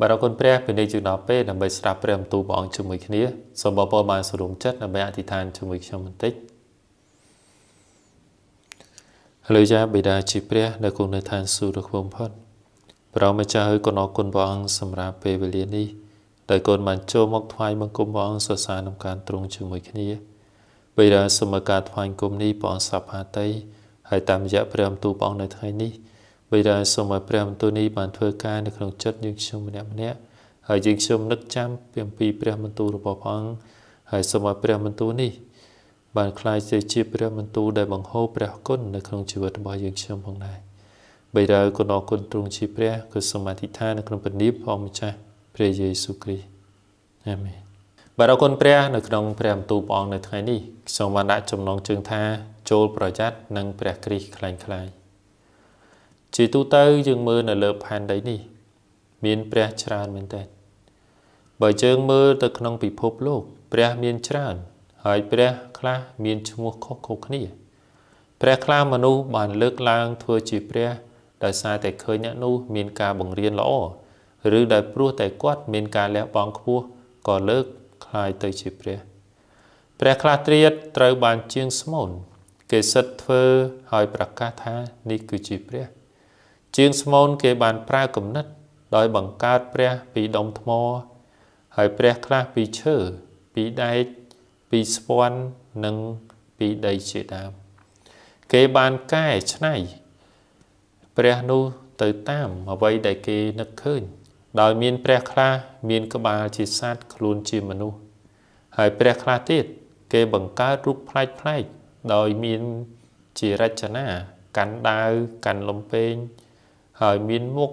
បាទអរគុណព្រះពីនេះជូនដល់ពេលដើម្បីស្ដាប់ព្រះបន្ទូលព្រះអង្គជាមួយគ្នាសូមបងប្អូនបានសរុបចិត្តដើម្បីអធិដ្ឋានជាមួយខ្ញុំបន្តិចហើយយ៉ាបិតាជាព្រះនៅគង់នៅឋានសួគ៌របស់ផុតព្រះម្ចាស់ហើយកូនអរគុណព្រះអង្គសម្រាប់ពេលវេលានេះដោយកូនបានចូលមកថ្វាយបង្គំព្រះអង្គសរសើរក្នុងការទ្រង់ជាមួយគ្នាបិតាសូមការថ្វាយបង្គំនេះព្រះអង្គសព្ទាតីហើយតាមរយៈព្រះបន្ទូលព្រះអង្គនៅថ្ងៃនេះបិតាសូមឲ្យព្រះមន្ទូលនេះបានធ្វើការនៅក្នុងចិត្តយើងខ្ញុំម្នាក់ម្នាក់ហើយយើងខ្ញុំនឹកចាំពីអំពីព្រះមន្ទូលរបស់ព្រះអង្គហើយសូមឲ្យព្រះមន្ទូលនេះ បានคล้ายទៅជាព្រះមន្ទូលដែលបង្ហូរព្រះគុណនៅក្នុងជីវិតរបស់យើងខ្ញុំផងដែរបិតាគុណអគុណទ្រង់ជាព្រះគឺសូមអធិដ្ឋាននៅក្នុងព្រះនាមព្រះម្ចាស់ព្រះយេស៊ូវគ្រីស្ទអាមែនបាទអរគុណព្រះ នៅក្នុងព្រះបន្ទូលព្រះអង្គនៅថ្ងៃនេះសូមបានដាក់ចំណងជើងថាចូលប្រយ័ត្ននិងព្រះគ្រីស្ទខ្លាំងខ្លាយជាទូទៅយើងមើលនៅលើផែនដីនេះ មានព្រះច្រើនមែនទែនបើយើងមើលទៅក្នុងពិភពលោកព្រះមានច្រើន ហើយព្រះខ្លះមានឈ្មោះខុសៗគ្នាព្រះខ្លះមនុស្សបានលើកឡើង ធ្វើជាព្រះ ដោយសារតែឃើញអ្នកនោះមានការបង្រៀនល្អឬដោយព្រោះតែគាត់មានការលះបង់ខ្ពស់ក៏លើកคลายទៅជាព្រះព្រះខ្លះត្រៀតត្រូវបានជាងស្មូនគេសិតធ្វើហើយប្រកាសថានេះគឺជាព្រះជាងស្មូនគេបានប្រើគំនិតដោយបង្កើតព្រះពីដុំថ្ម ហើយព្រះខ្លះពីឈើពីដែកពីស្ពាន់និងពីដីជាដើម គេបានកែច្នៃ ព្រះនោះទៅតាមអ្វីដែលគេនឹកឃើញ ដោយ មាន ព្រះខ្លះមានក្បាលជាសត្វខ្លួនជាមនុស្សហើយ ព្រះខ្លះទៀតគេបង្កើតរូបផ្លែកផ្លែក ដោយមានជារចនាកាន់ដាវកាន់លំពេងហើយមានមុខ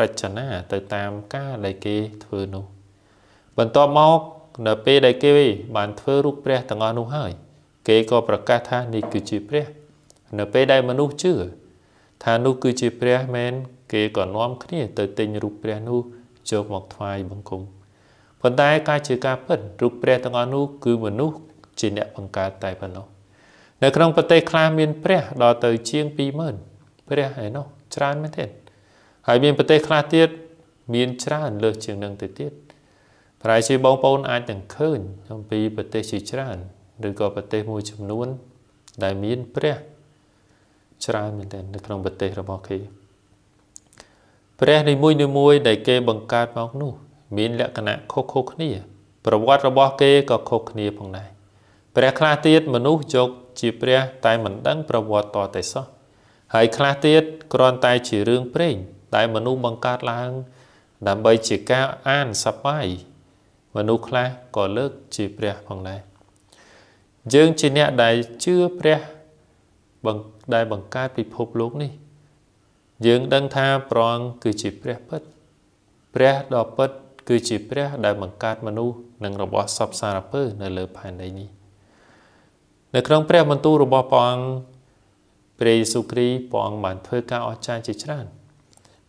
រចនាទៅតាមការដែលគេធ្វើនោះបន្ទាប់មកនៅពេលដែលគេ បានធ្វើរូបព្រះទាំងអស់នោះហើយ គេក៏ប្រកាសថានេះគឺជាព្រះនៅពេលដែលមនុស្សជឿថានោះគឺជាព្រះមែន គេក៏នាំគ្នាទៅទិញរូបព្រះនោះយកមកថ្វាយបង្គំប៉ុន្តែការជាការពិតរូបព្រះទាំងអស់នោះគឺមនុស្សជាអ្នកបង្កើតតែប៉ុណ្ណោះនៅក្នុងប្រទេសខ្លះមានព្រះដល់ទៅ ជាង20000ព្រះឯណោះច្រើនមែនទេហើយមានប្រទេសខ្លះទៀតមានច្រើនលើសជាងនឹងទៅទៀតប្រហែលជាបងប្អូនអាចនឹងឃើញអំពីប្រទេសជាច្រើន ឬក៏ប្រទេសមួយចំនួន ដែលមានព្រះ ច្រើនមែនទែននៅក្នុងប្រទេសរបស់គេព្រះនីមួយនីមួយដែលគេបង្កើតមកនោះ មានលក្ខណៈខុសខុសគ្នា ប្រវត្តិរបស់គេក៏ខុសគ្នាផងដែរព្រះខ្លះទៀតមនុស្សយកជាព្រះ តែមិនដឹងប្រវត្តិតតែសោះហើយខ្លះទៀតគ្រាន់តែជារឿងព្រេងដែលមនុស្សបង្កើតឡើង ដើម្បីជាការអានសប្បាយមនុស្សខ្លះក៏លើកជាព្រះផងដែរយើងជាអ្នកដែលជឿព្រះដែលបង្កើតពិភពលោកនេះយើងដឹងថាព្រះអង្គគឺជាព្រះពិត ព្រះដ៏ពិត គឺជាព្រះ ដែលបង្កើតមនុស្សនិងរបស់សពសារពើនៅលើផែនដីនេះនៅក្នុងព្រះបន្ទូលរបស់ព្រះអង្គព្រះយេស៊ូវគ្រីស្ទព្រះអង្គបានធ្វើការអស្ចារ្យជាច្រើន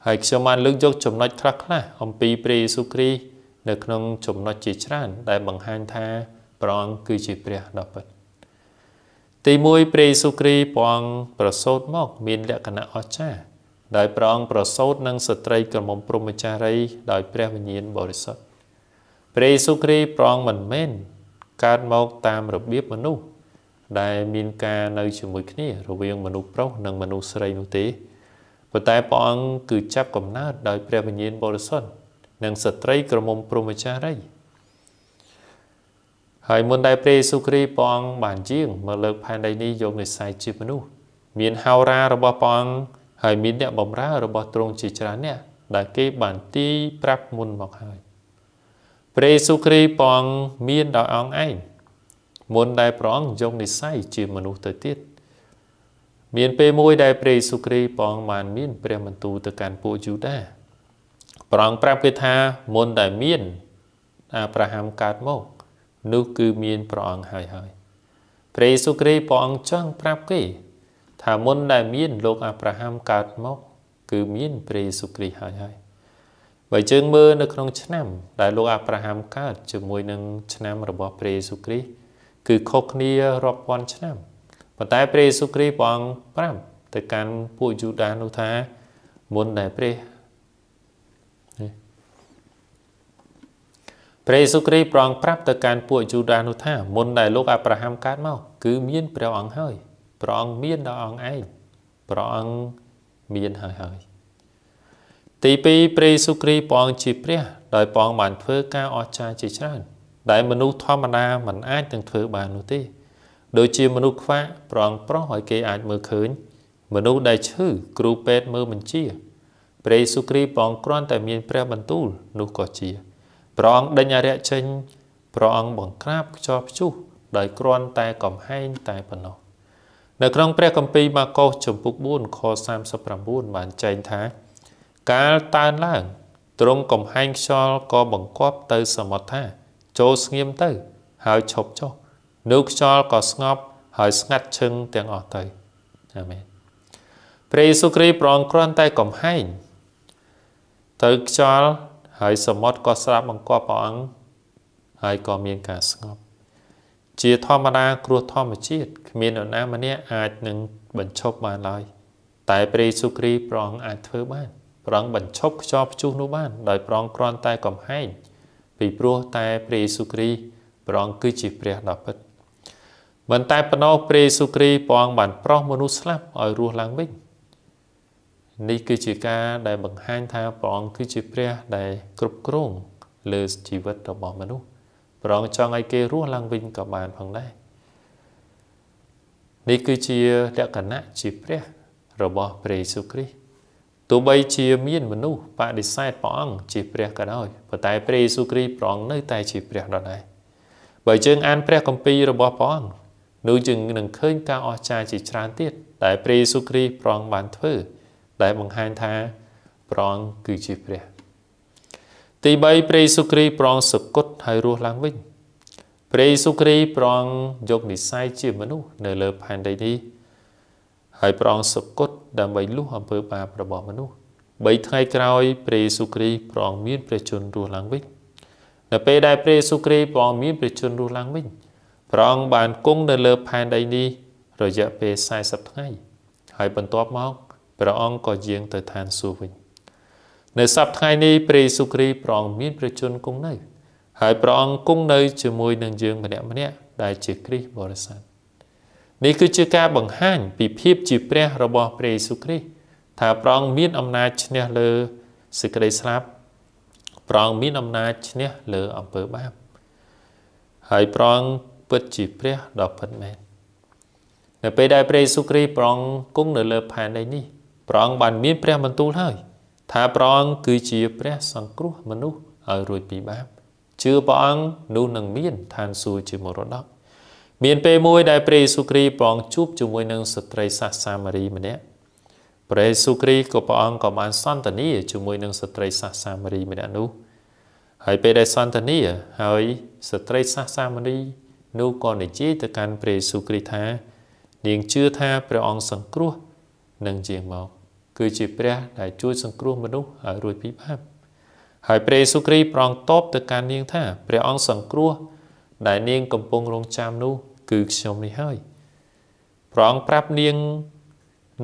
ហើយខ្ញុំបានលើកយកចំណុចខ្លះៗអំពីព្រះយេស៊ូវគ្រីស្ទនៅក្នុងចំណុចជាច្រើន ដែលបង្ហាញថាព្រះអង្គគឺជាព្រះដ៏ពិតទី1ព្រះយេស៊ូវគ្រីស្ទព្រះអង្គប្រសូតមក មានលក្ខណៈអស្ចារ្យដោយព្រះអង្គប្រសូតនឹងស្ត្រីក្រមុំព្រហ្មចារី ដោយព្រះវិញ្ញាណបរិសុទ្ធព្រះយេស៊ូវគ្រីស្ទព្រះអង្គមិនមែនកើតមកតាមរបៀបមនុស្សដែលមានការនៅជាមួយ គ្នារវាងមនុស្សប្រុសនិងមនុស្សស្រីនោះទេប៉ុន្តែព្រះអង្គគឺចាប់កំណើតដោយព្រះវិញ្ញាណបរិសុទ្ធនិងស្ត្រីក្រមុំព្រហ្មចារីហើយមុនដែលព្រះយេស៊ូវគ្រីស្ទព្រះអង្គបានជាងមកលើកផែនដីនេះយកនិស័យជាមនុស្សមានហោរារបស់ព្រះអង្គហើយមានអ្នកបម្រើរបស់ទ្រង់ជាច្រើនអ្នកដែលគេបានទីប្រាប់មុនមកហើយព្រះយេស៊ូវគ្រីស្ទព្រះអង្គមានដោយអង្គឯងមុនដែលព្រះអង្គយកនិស័យជាមនុស្សទៅទៀតមានពេលមួយដែលព្រះយេស៊ូវគ្រីស្ទព្រះអង្គបានមាន ព្រះបន្ទូលទៅកាន់ពួកយូដាព្រះអង្គប្រាប់គេថាមុនដែលមាន អាប់រ៉ាហាំកើតមកនោះគឺមានព្រះអង្គហើយហើយព្រះយេស៊ូវគ្រីស្ទព្រះអង្គចង់ប្រាប់គេ ថាមុនដែលមាន លោកអាប់រ៉ាហាំកើតមកគឺមានព្រះយេស៊ូវគ្រីស្ទហើយហើយបើយើងមើលនៅក្នុង ឆ្នាំ ដែលលោកអាប់រ៉ាហាំកើតជាមួយនឹងឆ្នាំរបស់ព្រះយេស៊ូវគ្រីស្ទគឺខុសគ្នារាប់ពាន់ឆ្នាំ។ប៉ុន្តែព្រះយេស៊ូវគ្រីស្ទព្រះអង្គប្រាប់ទៅកាន់ពួកយូដានោះថា មុនដែលព្រះព្រះយេស៊ូវគ្រីស្ទប្រងប្រាប់ទៅកាន់ពួកយូដានោះថាមុនដែលលោកអាប់រ៉ាហាំកើតមកគឺមានព្រះអង្គហើយព្រះអង្គមានដល់អង្គឯងព្រះអង្គមានហើយហើយ ទី2ព្រះយេស៊ូវគ្រីស្ទព្រះអង្គជាព្រះ ដោយព្រះអង្គបានធ្វើការអស្ចារ្យជាច្រើន ដែលមនុស្សធម្មតាមិនអាចនឹងធ្វើបាននោះទេដូចជាមនុស្សខ្វាក់ប្រងប្រុសឲ្យគេអាចមើលឃើញមនុស្សដែលឈឺគ្រូពេទ្យមើលមិនជាព្រះយេស៊ូវគ្រីស្ទព្រះអង្គគ្រាន់តែមានព្រះបន្ទូលនោះក៏ជាព្រះអង្គដេញអរិយចេញព្រះអង្គបង្ក្រាបខ្ចោះខ្ជុះដោយគ្រាន់តែកំហែងតែប៉ុណ្ណោះនៅក្នុងព្រះគម្ពីរម៉ាកុសចំពុក4ខ39បានចែងថាកាលតើនឡើងទ្រង់កំហែងខ្យល់ក៏បង្គាប់ទៅសមុទ្រថាចូលស្ងៀមទៅហើយឈប់ចុះនោះខ្យល់ក៏ស្ងប់ ហើយស្ងាត់ឈឹងទាំងអស់ទៅអាមែនព្រះយេស៊ូវគ្រីស្ទប្រងគ្រាន់តែកំហែងទៅខ្យល់ហើយសមុទ្រក៏ស្រាប់បង្កប់ព្រះអង្គហើយក៏មានការស្ងប់ជាធម្មតាគ្រោះធម្មជាតិគ្មាននរណាម្នាក់អាចនឹងបញ្ឈប់បានឡើយតែព្រះយេស៊ូវគ្រីស្ទព្រះអង្គអាចធ្វើបានព្រះអង្គបញ្ឈប់ខ្យល់ព្យុះនោះបាន ដោយព្រះអង្គគ្រាន់តែកំហែងពីព្រោះតែព្រះយេស៊ូវគ្រីស្ទព្រះអង្គគឺជាព្រះដ៏ពិតមិនតែប៉ុណ្ណោះព្រះយេស៊ូវគ្រីស្ទព្រះអង្គបានប្រោសមនុស្សស្លាប់ឲ្យរស់ឡើងវិញនេះគឺជាការដែលបង្ហាញថាព្រះអង្គគឺជាព្រះដែលគ្រប់គ្រងលើជីវិតរបស់មនុស្សព្រះអង្គចង់ឲ្យគេរស់ឡើងវិញក៏បានផងដែរនេះគឺជាលក្ខណៈជាព្រះរបស់ព្រះយេស៊ូវគ្រីស្ទទោះបីជាមានមនុស្សបដិសេធព្រះអង្គជាព្រះក៏ដោយប៉ុន្តែព្រះយេស៊ូវគ្រីស្ទព្រះអង្គនៅតែ ជាព្រះដដែលបើយើងអានព្រះគម្ពីររបស់ព្រះអង្គនោះយើងនឹងឃើញការអស្ចារ្យជាច្រើនទៀតដែលព្រះយេស៊ូវគ្រីស្ទប្រងបានធ្វើដែលបង្ហាញថាប្រងគឺជាព្រះ ទី3ព្រះយេស៊ូវគ្រីស្ទប្រងសគត់ហើយរស់ឡើងវិញព្រះយេស៊ូវគ្រីស្ទប្រងយកនិស័យជាមនុស្សនៅលើផែនដីនេះហើយប្រងសគត់ដើម្បីលុះអំពើបាបរបស់មនុស្ស3ថ្ងៃក្រោយ ព្រះយេស៊ូវគ្រីស្ទប្រងមានព្រះជន្មរស់ឡើងវិញនៅពេលដែលព្រះយេស៊ូវគ្រីស្ទប្រងមានព្រះជន្មរស់ឡើងវិញព្រះអង្គបានគង់នៅលើផែនដីនេះរយៈពេល40ថ្ងៃហើយបន្ទាប់មកព្រះអង្គក៏យាងទៅឋានសួគ៌វិញ នៅសប្តាហ៍នេះព្រះយេស៊ូវគ្រីស្ទព្រះអង្គមានព្រះជន្មគង់នៅ ហើយព្រះអង្គគង់នៅជាមួយនឹងយើងម្នាក់ម្នាក់ដែលជាគ្រីស្ទបរិស័ទនេះគឺជាការបង្ហាញពីភាពជាព្រះរបស់ ព្រះយេស៊ូវគ្រីស្ទថាព្រះអង្គមានអំណាចឈ្នះលើសេចក្តីស្លាប់ព្រះអង្គមានអំណាចឈ្នះលើអំពើបាប ហើយព្រះអង្គពិតជាព្រះដ៏ពិតមែននៅពេលដែលព្រះយេស៊ូវគ្រីស្ទប្រងគង់នៅលើផែនដីនេះប្រងបានមានព្រះបន្ទូលហើយថាប្រងគឺជាព្រះសង្គ្រោះមនុស្សឲ្យរួចពីបាបជឿព្រះអង្គនោះនឹងមានឋានសួគ៌ជាមរតកមានពេលមួយដែលព្រះយេស៊ូវគ្រីស្ទប្រងជួបជាមួយនឹងស្ត្រីសាសសាម៉ារីម្នាក់ព្រះយេស៊ូវគ្រីស្ទក៏ព្រះអង្គក៏បានសន្ទនាជាមួយនឹងស្ត្រីសាសសាម៉ារីម្នាក់នោះ ហើយពេលដែលសន្ទនាហើយស្ត្រីសាសសាម៉ារីនោះក៏និយាយទៅកាន់ព្រះយេស៊ូវគ្រីស្ទថានាងជឿថាព្រះអង្គសង្គ្រោះនឹងជាងមកគឺ ជាព្រះដែលជួយ សង្គ្រោះមនុស្សឲ្យរួចពីបាប ហើយព្រះយេស៊ូវគ្រីស្ទប្រងតបទៅកាន់នាងថាព្រះអង្គសង្គ្រោះដែលនាងកំពុងរងចាំនោះគឺខ្ញុំនេះហើយព្រះអង្គប្រាប់នាង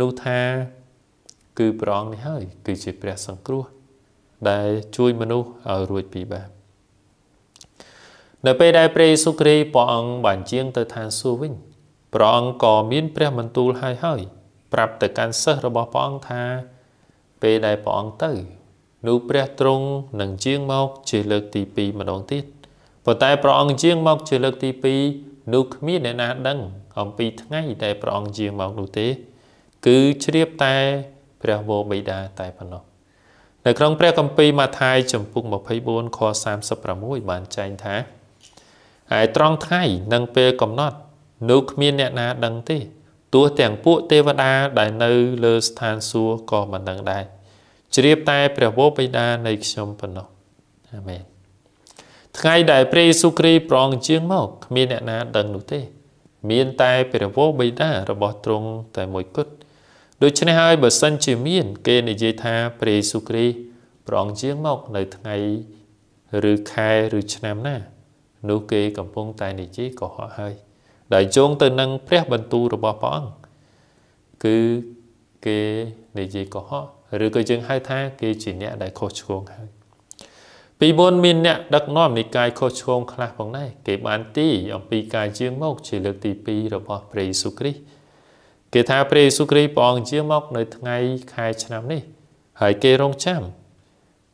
នោះថា គឺព្រះអង្គនេះហើយ គឺជាព្រះសង្គ្រោះដែល ជួយមនុស្សឲ្យរួចពីបាបនៅពេលដែលព្រះយេស៊ូវគ្រីស្ទព្រះអង្គបានជាងទៅឋានសួគ៌វិញព្រះអង្គក៏មានព្រះបន្ទូលហើយហើយប្រាប់ទៅកាន់សិស្សរបស់ព្រះអង្គថាពេលដែលព្រះអង្គទៅនោះព្រះទ្រង់នឹងជាងមកជាលើកទី2ម្ដងទៀតប៉ុន្តែព្រះអង្គជាងមកជាលើកទី2នោះគ្មានអ្នកណាដឹង អំពីថ្ងៃដែលព្រះអង្គជាងមកនោះទេ គឺជ្រាបតែព្រះវរបិតាតែប៉ុណ្ណោះនៅក្នុងព្រះគម្ពីរម៉ាថាយចំពុក24ខ36បានចែងថាហើយត្រង់ថ្ងៃនិងពេលកំណត់ នោះគ្មានអ្នកណាដឹងទេទោះទាំងពួកទេវតាដែលនៅលើស្ថានសួគ៌ក៏មិនដឹងដែរជ្រាបតែព្រះវរបិតានៃខ្ញុំប៉ុណ្ណោះអាមែនថ្ងៃដែលព្រះយេស៊ូវគ្រីស្ទប្រងជាងមកគ្មានអ្នកណា ដឹងនោះទេ មានតែព្រះវរបិតារបស់ទ្រង់ តែមួយគត់ដូច្នេះហើយបើសិនជាមាន គេនិយាយថាព្រះយេស៊ូវគ្រីស្ទប្រងជាងមកនៅថ្ងៃឬខែឬឆ្នាំណានោះគេកំពុងតែនិយាយកុហកហើយ ដែលជងទៅនឹងព្រះបន្ទូលរបស់ព្រះអង្គគឺគេនិយាយកុហកឬក៏យើងហៅថាគេជាអ្នកដែលខុសឆ្គងហើយពីមុនមានអ្នកដឹកនាំនិកាយខុសឆ្គងខ្លះផងដែរគេបានទីអំពីការជឿងមកជាលើកទី2របស់ព្រះយេស៊ូវគ្រីស្ទគេថាព្រះយេស៊ូវគ្រីស្ទព្រះអង្គជឿងមក នៅថ្ងៃខែឆ្នាំនេះ ហើយគេរងចាំ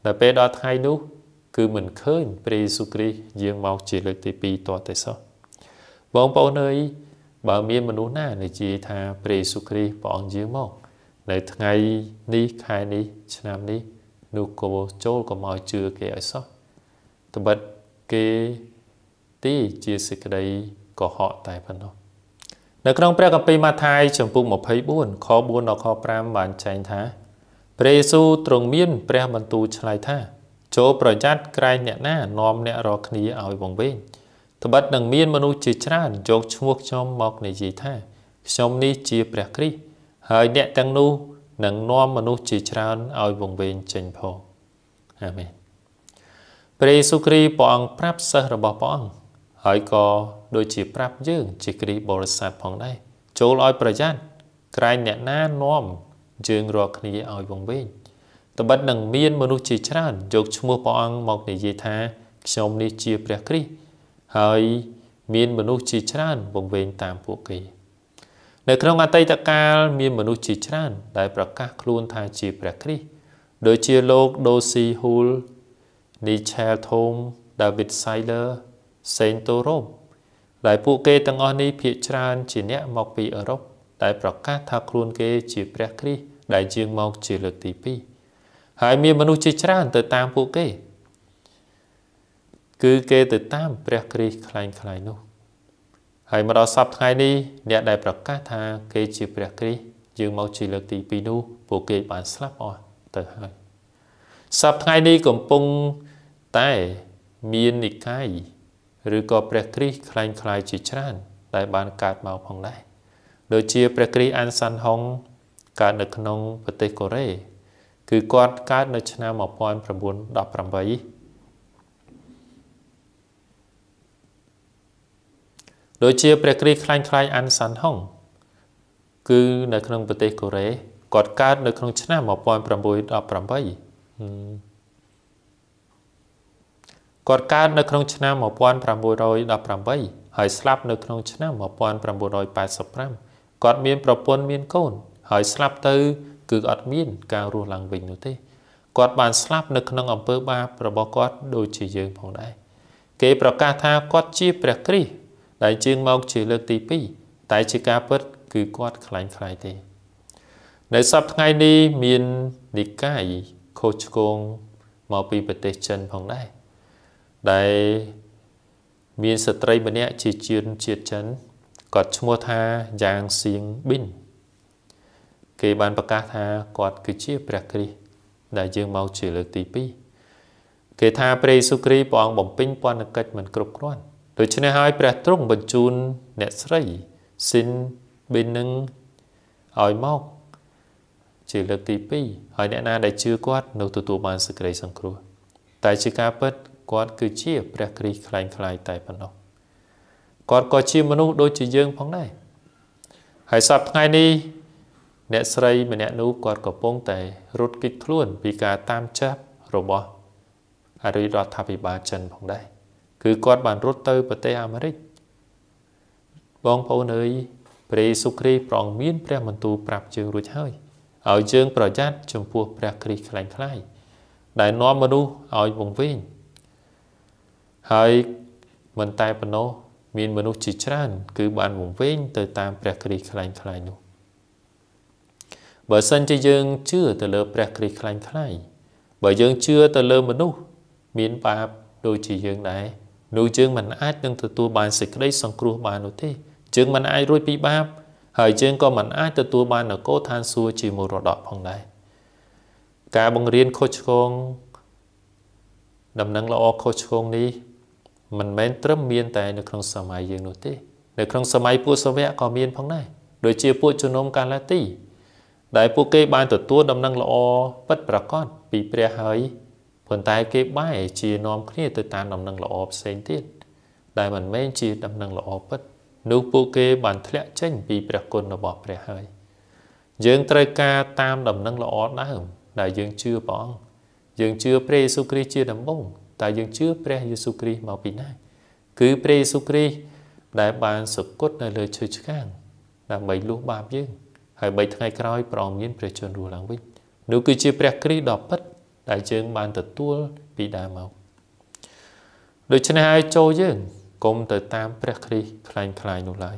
ដល់ពេលដល់ថ្ងៃនោះគឺមិនឃើញព្រះយេស៊ូវគ្រីស្ទយាងមកជាលើកទី2តតែសោះបងប្អូនអើយបើមានមនុស្សណា និយាយថាព្រះយេស៊ូវគ្រីស្ទព្រះអង្គយាងមកនៅថ្ងៃនេះខែនេះឆ្នាំនេះនោះក៏ចូលក៏មកជឿគេឲ្យសោះត្បិតគេទីជាសេចក្តីកុហកតែប៉ុណ្ណោះនៅក្នុងព្រះគម្ពីរម៉ាថាយចំពុក24ខ4ដល់ខ5បានចែងថាព្រះយេស៊ូវទ្រង់មានព្រះបន្ទូលឆ្លើយថាចូលប្រយ័ត្នក្រែងអ្នកណានាំអ្នករកគ្នាឲ្យវង្វេងត្បិតនឹងមានមនុស្សជាច្រើនយកឈ្មោះខ្ញុំមកនិយាយថាខ្ញុំនេះជាព្រះគ្រីស្ទហើយអ្នកទាំងនោះនឹងនាំមនុស្សជាច្រើនឲ្យវង្វេងចេញផងអាមែនព្រះយេស៊ូវគ្រីស្ទព្រះអង្គប្រាប់សិស្សរបស់ព្រះអង្គហើយក៏ដូចជាប្រាប់យើង ជាគ្រីស្ទបរិស័ទផងដែរចូលឲ្យប្រយ័ត្នក្រែងអ្នកណានាំយើងរកគ្នាឲ្យវង្វេងត្បិតនឹងមានមនុស្សជាច្រើនយកឈ្មោះព្រះអង្គមកនិយាយថា ខ្ញុំនេះជាព្រះគ្រីស្ទហើយ មានមនុស្សជាច្រើនបង្វែងតាមពួកគេនៅក្នុងអតីតកាលមានមនុស្សជាច្រើនដែលប្រកាសខ្លួនថាជាព្រះគ្រីស្ទដូចជាលោកដូស៊ីហ៊ូល Nichel Thom David Seiler Saint Thorom ដែលពួកគេទាំងអស់នេះភាកច្រើនជាអ្នកមកពីអឺរ៉ុបដែលប្រកាសថាខ្លួនគេជាព្រះគ្រីស្ទដែលជាងមកជាលើកទី2ហើយមានមនុស្សជាច្រើនទៅតាមពួកគេ គឺគេទៅតាម ព្រះគ្រីស្ទខ្លាំងខ្លាយនោះហើយមកដល់សប្តាហ៍នេះអ្នកដែលប្រកាសថាគេ ជាព្រះគ្រីស្ទយើងមកជាលើកទី2នោះ ពួកគេបានស្លាប់អស់ទៅហើយសប្តាហ៍នេះកំពុងតែមាននិកាយឬក៏ព្រះគ្រីស្ទខ្លាំងខ្លាយជាច្រើន ដែលបានកើតមកផងដែរដូចជាព្រះគ្រីស្ទអានសាន់ហុងកើតនៅក្នុងប្រទេសកូរ៉េគឺគាត់កើតនៅឆ្នាំ1918ដូចជា ព្រះគ្រីស្ទខ្លាញ់ខ្លាយអានសាន់ហុង គឺ នៅក្នុងប្រទេសកូរ៉េគាត់កើតនៅក្នុង ឆ្នាំ1918គាត់កើតនៅក្នុងឆ្នាំ1918ហើយស្លាប់នៅក្នុងឆ្នាំ1985គាត់មានប្រពន្ធមានកូនហើយស្លាប់ទៅគឺអត់មានការរស់ឡើងវិញនោះទេគាត់បានស្លាប់នៅក្នុងអំពើបាបរបស់គាត់ដូចជាយើងផងដែរគេប្រកាសថាគាត់ជាព្រះគ្រីស្ទដែលជើងមកជាលើកទី2តែជាការពិតគឺគាត់ខ្លាញ់ខ្លាយទេនៅសប្តាហ៍ថ្ងៃនេះមាននិកាយខូចឆ្គងមកពីប្រទេសចិនផងដែរដែលមានស្ត្រីម្នាក់ជាជនជាតិចិនគាត់ឈ្មោះថាយ៉ាងសៀងប៊ីនគេបានប្រកាសថាគាត់គឺជាព្រះគ្រីស្ទដែលយើងមកជាលើកទី2គេថាព្រះយេស៊ូវគ្រីស្ទព្រះអង្គបំពេញពន្ធកិច្ចមិនគ្រប់គ្រាន់ដូច្នេះហើយព្រះទ្រង់បញ្ជូនអ្នកស្រីស៊ីនប៊ីនឹងឲ្យមកជាលើកទី2ហើយអ្នកណាដែលជឿគាត់នោះទទួលបានសេចក្តីសង្គ្រោះតែជាការពិតគាត់គឺជាព្រះគ្រីស្ទខ្លាំងខ្លាយតែប៉ុណ្ណោះគាត់ក៏ជាមនុស្សដូចជាយើងផងដែរហើយសប្តាហ៍ថ្ងៃនេះអ្នកស្រីម្នាក់នោះគាត់កំពុងតែរត់គេចខ្លួន ពីការតាមចាប់របស់អរិយរដ្ឋាភិបាលចិនផងដែរគឺគាត់បានរត់ទៅប្រទេសអាមេរិកបងប្អូនអើយព្រះសុគ្រីប្រងមានព្រះបន្ទូលប្រាប់យើងរួចហើយឲ្យយើង ប្រយ័ត្នចំពោះព្រះគ្រីស្ទខ្លាំងខ្លាយដែលនាំមនុស្សឲ្យវង្វេងហើយមិនតែប៉ុណ្ណោះមានមនុស្សជាច្រើន គឺបានវង្វេងទៅតាមព្រះគ្រីស្ទខ្លាំងខ្លាយនោះបើសិនជាយើងជឿទៅលើព្រះគ្រីស្ទខ្លាំងខ្លាយបើយើងជឿទៅលើមនុស្សមានបាបដូចជាយើងដែរនោះយើងមិនអាចនឹងទទួលបានសេចក្តីសង្គ្រោះបាននោះទេយើងមិនអាចរួចពីបាបហើយយើងក៏មិនអាចទទួលបាននគរឋានសួគ៌ជាមរតកផងដែរការបង្រៀនខុសឆ្គងដំណឹងល្អខុសឆ្គងនេះមិនមែនត្រឹមមានតែនៅក្នុងសម័យយើងនោះទេនៅក្នុងសម័យពួកសាវកក៏មានផងដែរដូចជាពួកជំនុំកាឡាទីដែលពួកគេ បានទទួលដំណឹងល្អពិតប្រាកដពីព្រះហើយប៉ុន្តែគេ បែរជានាំគ្នាទៅតាមដំណឹងល្អផ្សេងទៀតដែលមិនមែនជាដំណឹងល្អពិតនោះពួកគេបានធ្លាក់ចេញពីព្រះគុណរបស់ព្រះហើយយើងត្រូវការតាមដំណឹងល្អដើមដែលយើងជឿព្រះអង្គយើងជឿព្រះយេស៊ូវគ្រីស្ទជាដំបូងតែយើងជឿព្រះយេស៊ូវគ្រីស្ទមកពីណាគឺព្រះយេស៊ូវគ្រីស្ទដែលបានសគត់នៅលើឈើឆ្កាងដើម្បីលុះបាបយើងហើយ3ថ្ងៃក្រោយប្រអមមានព្រះជន្មរស់ឡើងវិញនោះគឺជាព្រះគ្រីស្ទដ៏ពិតដែលយើងបានទទួលពីដើមមកដូច្នេះហើយចូលយើងគុំទៅតាម ព្រះគ្រីស្ទคล้ายៗនោះឡើយ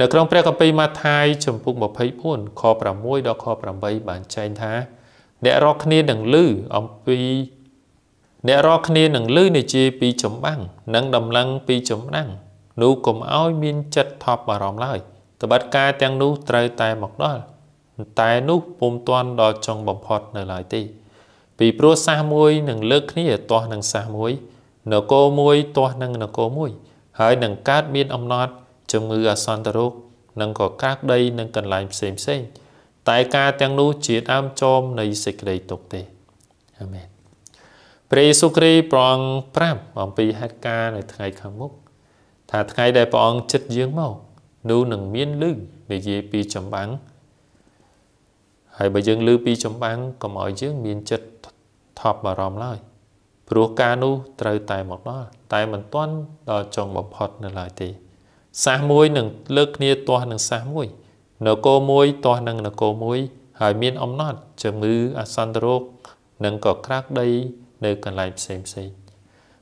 នៅក្នុង ព្រះគម្ពីរម៉ាថាយចំពុក24ខ6ដល់ខ8បានចែងថា អ្នករាល់គ្នានឹងឮអំពីអ្នករាល់គ្នានឹងឮនិជាពីចំបាំងនិង ដំឡឹងពីចំណាំងនោះកុំឲ្យមាន ចិត្តថប់បារម្ភឡើយត្បិតការទាំងនោះត្រូវតែមកដល់តែនោះពុំទាន់ដល់ចុងបំផុតនៅឡើយទេពីព្រោះសាសមួយនឹងលើកគ្នាទាស់នឹងសាសមួយនគរមួយទាស់នឹងនគរមួយ ហើយនឹងកើតមានអំណត់ជំងឺអសន្នរោគនិងក៏កាកដីនឹងកន្លែងផ្សេងផ្សេងតែការទាំងនោះជាដើមចោមនៃសេចក្តីទុកទេអាមែនព្រះយេស៊ូវគ្រីស្ទប្រង5អំពីហេតុការណ៍នៅថ្ងៃខាងមុខថាថ្ងៃដែលព្រះអង្គចិត្តយើងមកនោះនឹងមានលឺនិយាយពីចម្បាំងហើយបើយើងលឺពីចម្បាំងកុំឲ្យយើងមានចិត្តថប់បារម្ភឡើយព្រោះការនោះត្រូវតែមកដល់តែមិនទាន់ដល់ចុងបំផុតនៅឡើយទេ សាសមួយនឹងលើកគ្នាទាស់នឹងសាសមួយនគរមួយ ទាស់នឹងនគរមួយហើយមានអំណត់ជំងឺអសន្នរោគនិងក៏ក្រាក់ដី នៅ កន្លែងផ្សេងផ្សេង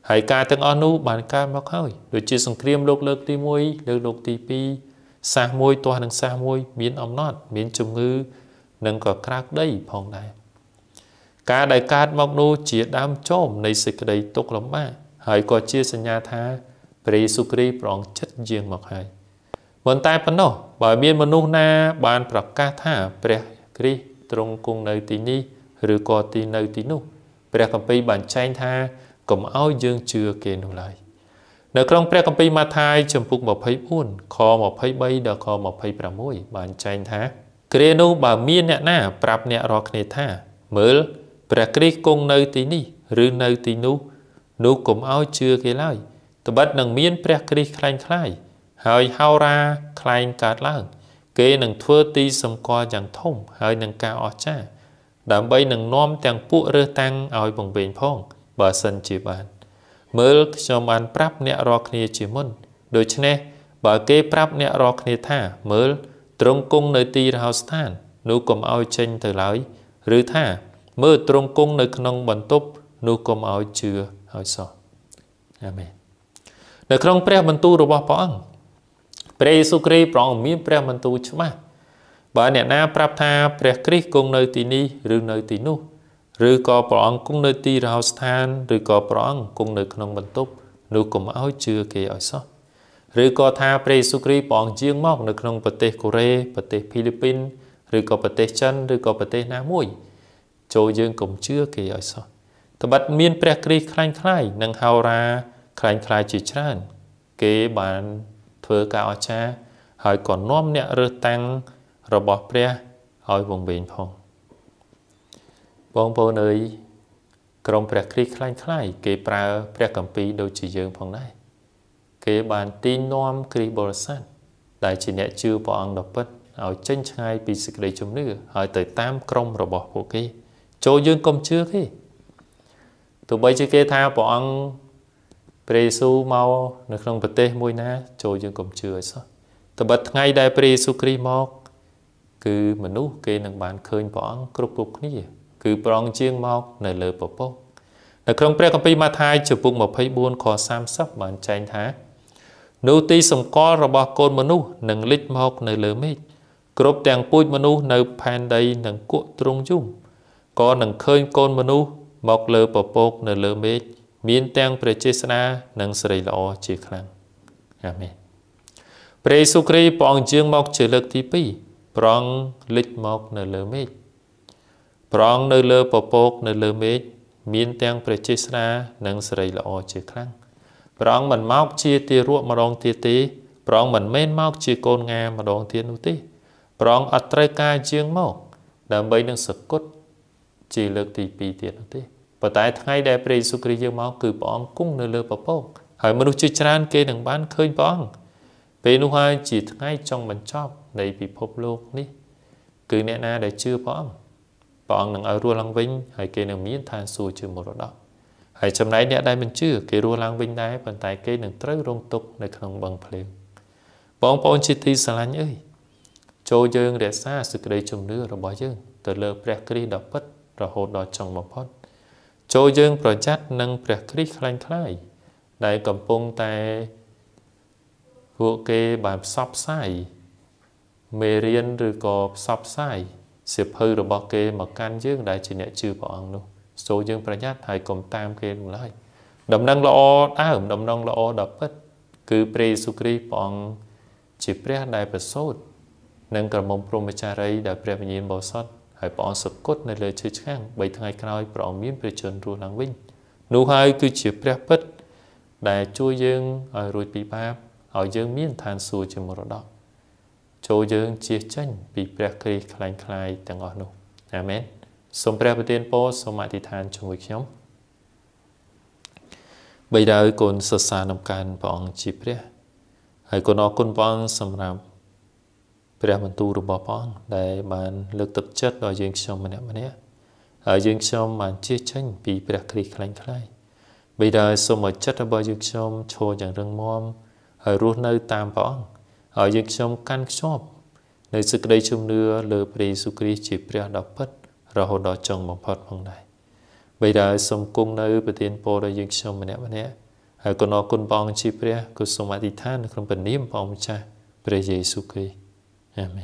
ហើយការទាំងអស់នោះបានកើតមកហើយ ដូចជា សង្គ្រាមលោកលើកទី1លើកលោកទី2សាសមួយទាស់នឹងសាសមួយមានអំណត់មានជំងឺ និងក៏ក្រើកដីផងដែរការដែលកើតមកនោះជាដើមចោមនៃសេចក្តីទុក្ខលំបាកហើយក៏ជាសញ្ញាថាព្រះយេស៊ូវគ្រីស្ទប្រងចិត្តយាងមកហើយមិនតែប៉ុណ្ណោះបើមានមនុស្សណាបានប្រកាសថា ព្រះគ្រីស្ទទ្រង់គង់នៅទីនេះឬក៏ទីនៅទីនោះព្រះគម្ពីរបានចែងថាកុំឲ្យយើងជឿគេនោះឡើយ។នៅក្នុងព្រះគម្ពីរម៉ាថាយចំពុក24ខ23ដល់ខ26បានចែងថាគ្រានោះបើមានអ្នកណាប្រាប់អ្នករាល់គ្នាថាមើលព្រះគ្រីស្ទគង់នៅទីនេះឬនៅទីនោះនោះកុំឲ្យជឿគេឡើយត្បិតនឹងមានព្រះគ្រីស្ទខ្លាំងខ្លាយហើយហោរាខ្លែងកើតឡើង គេនឹងធ្វើទីសម្គាល់យ៉ាងធំហើយនឹងការអស្ចារ្យដើម្បីនឹងនាំទាំងពួករើសតាំងឲ្យបង្វេញផងបើសិនជាបាន។មើលខ្ញុំបាន ប្រាប់អ្នករាល់គ្នាជាមុនដូច្នេះបើគេប្រាប់អ្នករាល់គ្នាថា មើលទ្រង់គង់នៅទីរហោស្ថាន នោះកុំឲ្យចេញទៅឡើយឬថាមើលទ្រង់គង់នៅ ក្នុងបន្ទប់ នោះកុំឲ្យជឿឲ្យសោះអាមែននៅក្នុងព្រះបន្ទូលរបស់ព្រះអង្គព្រះយេស៊ូវគ្រីស្ទព្រះអង្គមានព្រះបន្ទូលច្បាស់បើអ្នកណាប្រាប់ថា ព្រះគ្រីស្ទគង់នៅទីនេះឬនៅទីនោះឬក៏ព្រះអង្គគង់នៅទីរហោស្ថាន ឬក៏ព្រះអង្គគង់នៅក្នុងបន្ទប់នោះកុំឲ្យជឿគេឲ្យសោះឬក៏ថាព្រះយេស៊ូវគ្រីស្ទព្រះអង្គជាងមកនៅក្នុងប្រទេសកូរ៉េប្រទេសហ្វីលីពីន ឬក៏ប្រទេសចិន ឬក៏ប្រទេសណាមួយ ចូលយើងកុំជឿគេឲ្យសោះត្បិតមានព្រះគ្រីស្ទខ្លាំងខ្លាយនិងហោរាខ្លាំងខ្លាយជាច្រើន គេបានធ្វើការអស្ចារ្យហើយក៏នាំអ្នករើសតាំងរបស់ ព្រះឲ្យវង្វេងផងបងប្អូនអើយក្រុមព្រះគ្រីស្ទខ្លាំងខ្លាយគេប្រើព្រះកម្ពីដូចជាយើងផងដែរគេបានទីនាំគ្រីស្ទបរិស័ទដែលជាអ្នកជឿព្រះអង្គដ៏ពិតឲ្យចេញឆ្ងាយពីសេចក្តីជំនឿហើយទៅតាមក្រុមរបស់ពួកគេ ចូលយើងកុំជឿគេទោះបីជាគេថាព្រះអង្គព្រះយេស៊ូវមកនៅក្នុងប្រទេសមួយណា ចូលយើងកុំជឿឲ្យសោះតបិតថ្ងៃដែលព្រះយេស៊ូវគ្រីស្ទមក គឺមនុស្សគេនឹងបានឃើញព្រះអង្គគ្រប់គ្រប់គ្នាគឺប្រងជាងមក នៅលើពពកនៅក្នុងព្រះគម្ពីរម៉ាថាយជំពូក24ខ30បានចែងថានោះទីសម្គាល់របស់កូនមនុស្សនឹងលិចមក នៅលើមេឃគ្រប់ទាំងពូជមនុស្សនៅ ផែនដីនឹងគក់ទ្រង់យំក៏នឹងឃើញកូនមនុស្សមកលើពពកនៅលើមេឃមានទាំងព្រះចេស្តានិងសិរីល្អជាខ្លាំងអាមែនព្រះយេស៊ូវគ្រីស្ទព្រះអង្គជាងមកជាលើកទី2ប្រងលិចមកនៅលើមេឃប្រងនៅលើពពក នៅលើមេឃមានទាំងព្រះចេស្រា និងសេរីល្អជាខ្លាំងព្រះអង្គមិនមកជាទារកម្ដងទៀតទេព្រះអង្គមិនមែនមកជាកូនងាម្ដងទៀតនោះទេព្រះអង្គអត់ត្រូវការជាងមកដើម្បីនឹងសគត់ជាលើកទី2ទៀតនោះទេប៉ុន្តែថ្ងៃដែលព្រះយេស៊ូវគ្រីស្ទយើងមកគឺព្រះអង្គគង់នៅលើពពកហើយមនុស្សជាច្រើនគេនឹងបានឃើញព្រះអង្គពេលនោះហើយជាថ្ងៃ ចុងបញ្ចប់នៃពិភពលោកនេះគឺអ្នកណា ដែលជឿព្រះអង្គព្រះអង្គនឹងឲ្យរស់ឡើងវិញហើយគេនឹងមានឋានសួគ៌ជាមរតកហើយចំណែកអ្នកដែលមិនជឿគេរស់ឡើងវិញដែរប៉ុន្តែគេនឹងត្រូវរងទុក្ខនៅក្នុងបឹងភ្លើងបងប្អូនជាទីស្រឡាញ់អើយចូលយើងរក្សាសេចក្តីជំនឿរបស់យើង ទៅលើព្រះគ្រីស្ទដ៏ពិត រហូតដល់ចុងបំផុត ចូលយើងប្រយ័ត្ននឹងព្រះគ្រីស្ទខ្លាំងខ្លាយដែលកំពុងតែពួកគេបានផ្សព្វផ្សាយមេរៀនឬក៏ផ្សព្វផ្សាយសៀវភៅរបស់គេមកកាន់យើងដែលជាអ្នកជឿព្រះអង្គនោះសូយើងប្រយ័ត្នហើយកុំតាមគេនោះឡើយ ដំណឹងល្អដើមដំណឹងល្អដល់ពិត គឺព្រះយេស៊ូវគ្រីស្ទព្រះអង្គជាព្រះដែលប្រសូតនិងក្រមុំព្រមចារីដែលព្រះវិញ្ញាណបរិសុទ្ធហើយព្រះអង្គសគត់នៅលើឈើឆ្កាង3ថ្ងៃក្រោយព្រះអង្គមានព្រះជន្មរស់ឡើងវិញនោះហើយគឺជាព្រះពិតដែលជួយយើងឲ្យរួចពីបាបឲ្យយើង មានឋានសួគ៌ជាមរតកចូលយើងជៀសចេញពីព្រះគ្រីស្ទខ្លាំងខ្លាយទាំងអស់នោះអាមែនសូមព្រះប្រទានពរសូមអធិដ្ឋានជាមួយខ្ញុំបិដៅកូនសរសើរដំកើងព្រះអង្គជាព្រះហើយកូនអរគុណព្រះអង្គសម្រាប់ព្រះបន្ទូលរបស់ព្រះអង្គដែលបាន លើកទឹកចិត្តដល់យើងខ្ញុំម្នាក់ម្នាក់ហើយយើងខ្ញុំបានជៀសចេញពីព្រះគ្រីស្ទខ្លាំងខ្លាយបិដៅសូមឲ្យចិត្តរបស់យើងខ្ញុំឈរយ៉ាងរឹងមាំហើយរស់នៅ តាមព្រះអង្គឲ្យយើងខ្ញុំកាន់ខ្ជាប់នៅសេចក្តីជំនឿលើ ព្រះយេស៊ូវគ្រីស្ទជាព្រះដ៏ពិត រហូតដល់ចុងបំផុតផងដែរបិតាសូមគង់នៅប្រទានពរដល់យើងខ្ញុំម្នាក់ម្នាក់ហើយក៏អរគុណព្រះអង្គជាព្រះក៏សូមអធិដ្ឋានក្នុងព្រះនាមព្រះអង្គម្ចាស់ព្រះយេស៊ូវគ្រីស្ទអាមែន